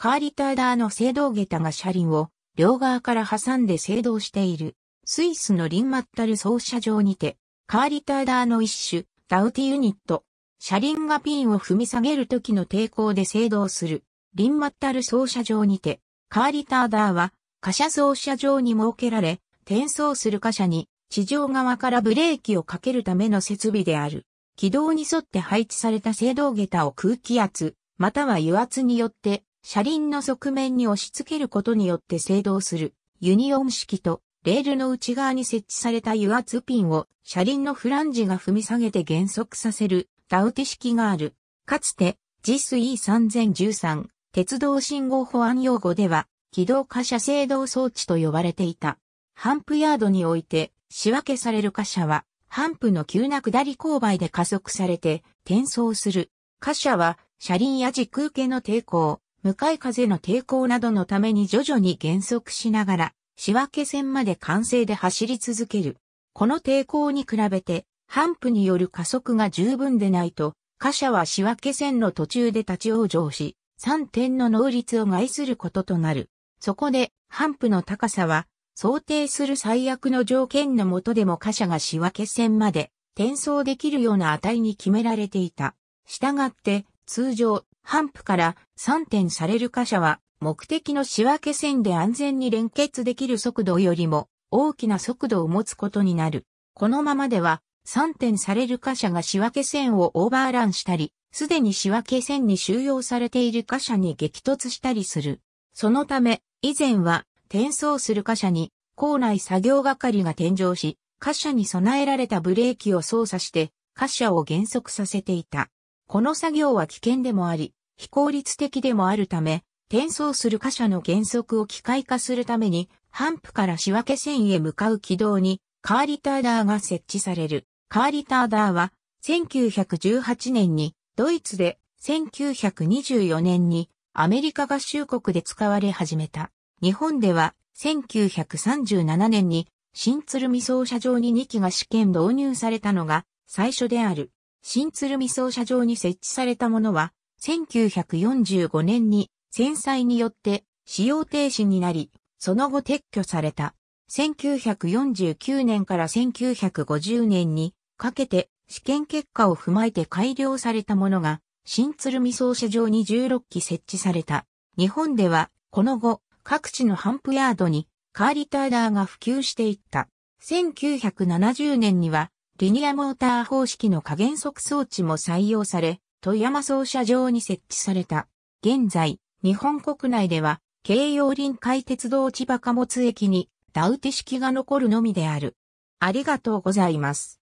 カーリターダーの制動下駄が車輪を両側から挟んで制動している。スイスのリンマッタル操車場にて、カーリターダーの一種、ダウティユニット。車輪がピンを踏み下げる時の抵抗で制動する。リンマッタル操車場にて、カーリターダーは、貨車操車場に設けられ、転送する貨車に地上側からブレーキをかけるための設備である。軌道に沿って配置された制動下駄を空気圧、または油圧によって車輪の側面に押し付けることによって制動するユニオン式とレールの内側に設置された油圧ピンを車輪のフランジが踏み下げて減速させるダウテ式がある。かつて JIS-E3013 鉄道信号保安用語では軌動貨車制動装置と呼ばれていた。ハンプヤードにおいて仕分けされる貨車はハンプの急な下り勾配で加速されて転送する。貨車は車輪や軸受けの抵抗、向かい風の抵抗などのために徐々に減速しながら、仕分け線まで完成で走り続ける。この抵抗に比べて、ハンプによる加速が十分でないと、貨車は仕分け線の途中で立ち往生し、3点の能率を害することとなる。そこで、ハンプの高さは、想定する最悪の条件のもとでも貨車が仕分け線まで転送できるような値に決められていた。したがって、通常、ハンプから3点される貨車は、目的の仕分け線で安全に連結できる速度よりも大きな速度を持つことになる。このままでは3点される貨車が仕分け線をオーバーランしたり、すでに仕分け線に収容されている貨車に激突したりする。そのため、以前は転送する貨車に校内作業係が転乗し、貨車に備えられたブレーキを操作して貨車を減速させていた。この作業は危険でもあり、非効率的でもあるため、転送する貨車の減速を機械化するために、ハンプから仕分け線へ向かう軌道に、カーリターダーが設置される。カーリターダーは、1918年にドイツで、1924年にアメリカ合衆国で使われ始めた。日本では、1937年に新鶴見操車場に2機が試験導入されたのが最初である。新鶴見操車場に設置されたものは1945年に戦災によって使用停止になり、その後撤去された。1949年から1950年にかけて試験結果を踏まえて改良されたものが新鶴見奏者場に16機設置された。日本ではこの後各地のハンプヤードにカーリターダーが普及していった。1970年にはリニアモーター方式の加減速装置も採用され、富山操車場に設置された。現在、日本国内では、京葉臨海鉄道千葉貨物駅に、ダウテ式が残るのみである。ありがとうございます。